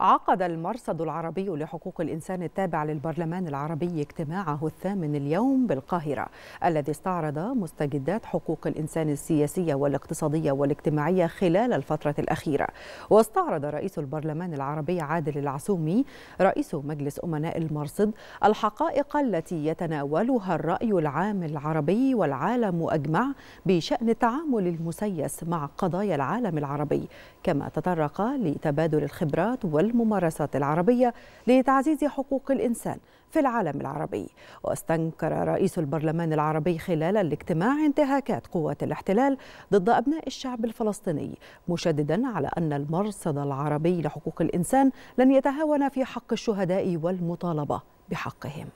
عقد المرصد العربي لحقوق الإنسان التابع للبرلمان العربي اجتماعه الثامن اليوم بالقاهرة الذي استعرض مستجدات حقوق الإنسان السياسية والاقتصادية والاجتماعية خلال الفترة الأخيرة واستعرض رئيس البرلمان العربي عادل العسومي رئيس مجلس أمناء المرصد الحقائق التي يتناولها الرأي العام العربي والعالم أجمع بشأن التعامل المسيس مع قضايا العالم العربي كما تطرق لتبادل الخبرات وال والممارسات العربية لتعزيز حقوق الإنسان في العالم العربي واستنكر رئيس البرلمان العربي خلال الاجتماع انتهاكات قوات الاحتلال ضد أبناء الشعب الفلسطيني مشددا على أن المرصد العربي لحقوق الإنسان لن يتهاون في حق الشهداء والمطالبة بحقهم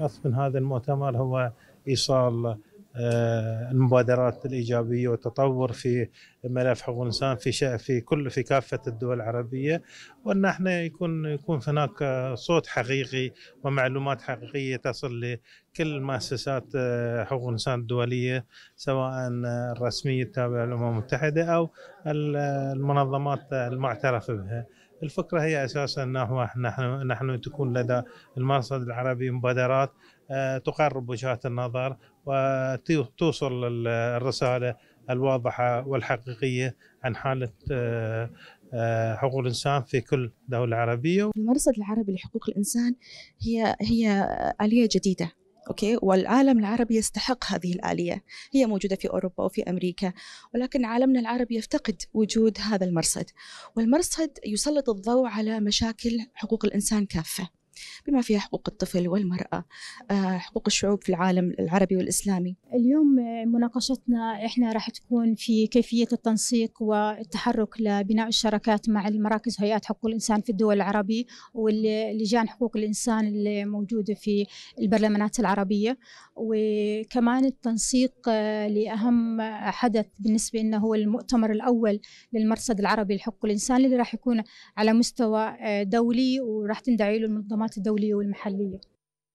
قصد هذا المؤتمر هو ايصال آه، المبادرات الايجابيه والتطور في ملف حقوق الانسان في في كل في كافه الدول العربيه وان احنا يكون يكون هناك صوت حقيقي ومعلومات حقيقيه تصل لكل مؤسسات آه، حقوق الانسان الدوليه سواء الرسميه التابعه للامم المتحده او المنظمات المعترف بها. الفكره هي اساسا انه نحن نحن تكون لدى المرصد العربي مبادرات آه، تقرب وجهات النظر وتوصل الرساله الواضحه والحقيقيه عن حاله آه، آه، حقوق الانسان في كل دوله عربيه. المرصد العربي لحقوق الانسان هي هي اليه جديده اوكي والعالم العربي يستحق هذه الاليه هي موجوده في اوروبا وفي امريكا ولكن عالمنا العربي يفتقد وجود هذا المرصد والمرصد يسلط الضوء على مشاكل حقوق الانسان كافه بما فيها حقوق الطفل والمرأة آه، حقوق الشعوب في العالم العربي والإسلامي اليوم مناقشتنا إحنا راح تكون في كيفية التنسيق والتحرك لبناء الشراكات مع المراكز هيئات حقوق الإنسان في الدول العربية واللجان حقوق الإنسان الموجودة في البرلمانات العربية وكمان التنسيق آه، لأهم حدث بالنسبة لنا هو المؤتمر الأول للمرصد العربي لحقوق الإنسان اللي راح يكون على مستوى آه، دولي وراح تندعي له المنظمات الدولية والمحلية